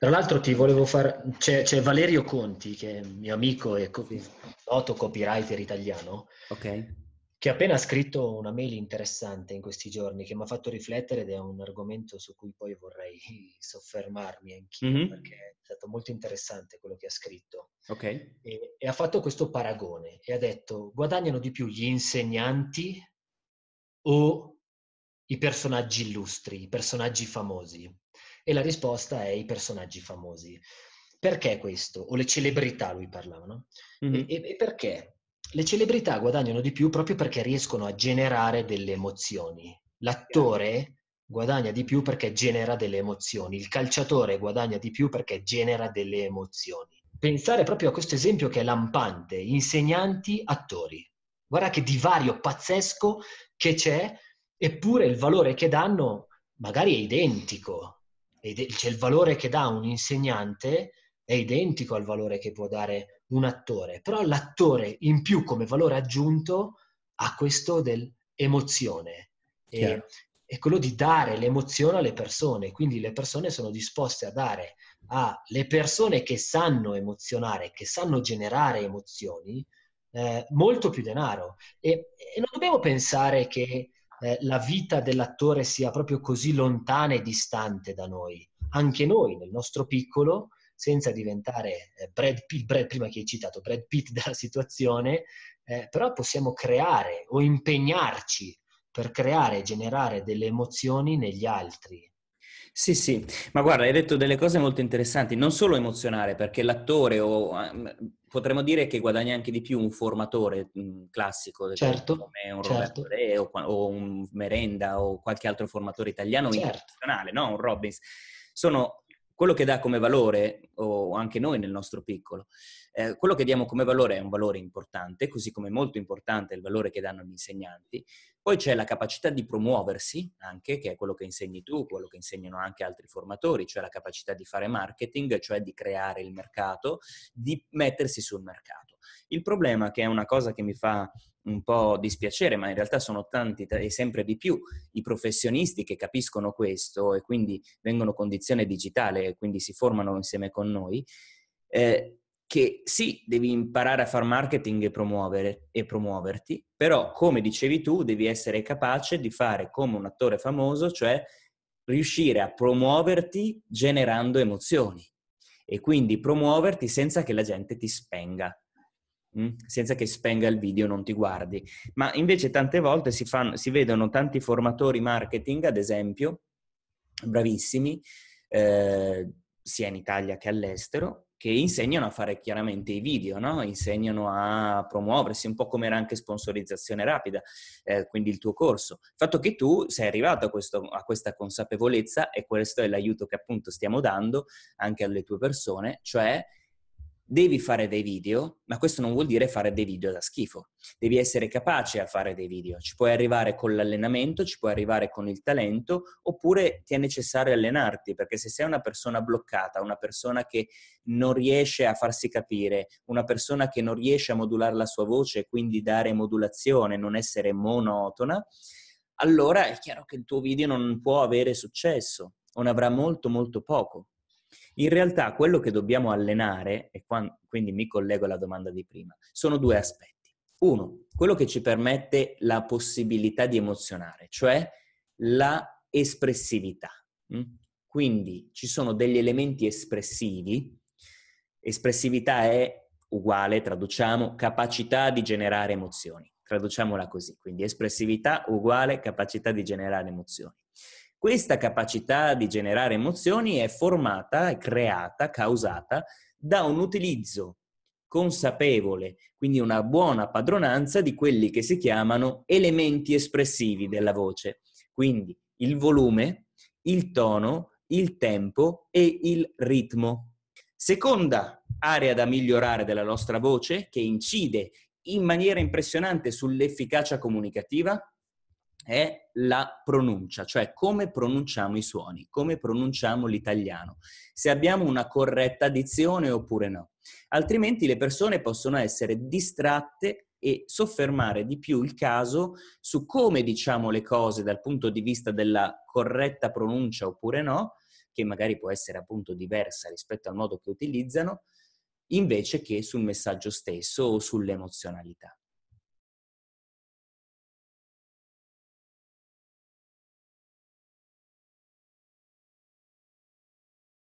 Tra l'altro ti volevo fare... C'è, c'è, Valerio Conti, che è mio amico e co- noto copywriter italiano, okay. che ha appena scritto una mail interessante in questi giorni che mi ha fatto riflettere ed è un argomento su cui poi vorrei soffermarmi anch'io, mm-hmm. perché è stato molto interessante quello che ha scritto. Okay. E, e ha fatto questo paragone e ha detto guadagnano di più gli insegnanti o i personaggi illustri, i personaggi famosi. E la risposta è i personaggi famosi. Perché questo? O le celebrità, lui parlava, no? Mm-hmm. E, e perché? Le celebrità guadagnano di più proprio perché riescono a generare delle emozioni. L'attore guadagna di più perché genera delle emozioni, il calciatore guadagna di più perché genera delle emozioni. Pensare proprio a questo esempio che è lampante, insegnanti, attori. Guarda che divario pazzesco che c'è, eppure il valore che danno magari è identico, c'è cioè, il valore che dà un insegnante è identico al valore che può dare un attore, però l'attore in più come valore aggiunto ha questo dell'emozione, e, è quello di dare l'emozione alle persone, quindi le persone sono disposte a dare alle persone che sanno emozionare, che sanno generare emozioni, eh, molto più denaro. E, e, non dobbiamo pensare che eh, la vita dell'attore sia proprio così lontana e distante da noi. Anche noi, nel nostro piccolo, senza diventare eh, Brad Pitt, Brad, prima che hai citato Brad Pitt della situazione, eh, però possiamo creare o impegnarci per creare e generare delle emozioni negli altri. Sì, sì, ma guarda, hai detto delle cose molto interessanti, non solo emozionare, perché l'attore o ehm, potremmo dire che guadagna anche di più un formatore mhmm, classico, certo, come un certo. Roberto Re o, un Merenda o qualche altro formatore italiano certo. internazionale, no? un Robbins. Sono quello che dà come valore, o anche noi nel nostro piccolo, eh, quello che diamo come valore è un valore importante, così come molto importante è il valore che danno gli insegnanti. Poi c'è la capacità di promuoversi anche, che è quello che insegni tu, quello che insegnano anche altri formatori, cioè la capacità di fare marketing, cioè di creare il mercato, di mettersi sul mercato. Il problema, che è una cosa che mi fa un po' dispiacere, ma in realtà sono tanti e sempre di più i professionisti che capiscono questo e quindi vengono condizione digitale e quindi si formano insieme con noi, eh, che sì, devi imparare a fare marketing e, promuovere, e promuoverti, però come dicevi tu, devi essere capace di fare come un attore famoso, cioè riuscire a promuoverti generando emozioni e quindi promuoverti senza che la gente ti spenga Mm? senza che spenga il video non ti guardi. Ma invece tante volte si, fanno, si vedono tanti formatori marketing, ad esempio, bravissimi, eh, sia in Italia che all'estero, che insegnano a fare chiaramente i video, no? insegnano a promuoversi, un po' come era anche sponsorizzazione rapida, eh, quindi il tuo corso. Il fatto che tu sei arrivato a, questo, a, questa consapevolezza e questo è l'aiuto che appunto stiamo dando anche alle tue persone, cioè devi fare dei video, ma questo non vuol dire fare dei video da schifo. Devi essere capace a fare dei video. Ci puoi arrivare con l'allenamento, ci puoi arrivare con il talento, oppure ti è necessario allenarti, perché se sei una persona bloccata, una persona che non riesce a farsi capire, una persona che non riesce a modulare la sua voce, quindi dare modulazione, non essere monotona, allora è chiaro che il tuo video non può avere successo o ne avrà molto molto poco. In realtà quello che dobbiamo allenare, e quindi mi collego alla domanda di prima, sono due aspetti. Uno, quello che ci permette la possibilità di emozionare, cioè la espressività. Mm? Quindi ci sono degli elementi espressivi. Espressività è uguale, traduciamo, capacità di generare emozioni. Traduciamola così. Quindi espressività uguale capacità di generare emozioni. Questa capacità di generare emozioni è formata, è creata, causata da un utilizzo consapevole, quindi una buona padronanza di quelli che si chiamano elementi espressivi della voce, quindi il volume, il tono, il tempo e il ritmo. Seconda area da migliorare della nostra voce che incide in maniera impressionante sull'efficacia comunicativa è la pronuncia, cioè come pronunciamo i suoni, come pronunciamo l'italiano, se abbiamo una corretta dizione oppure no. Altrimenti le persone possono essere distratte e soffermare di più il caso su come diciamo le cose dal punto di vista della corretta pronuncia oppure no, che magari può essere appunto diversa rispetto al modo che utilizzano, invece che sul messaggio stesso o sull'emozionalità.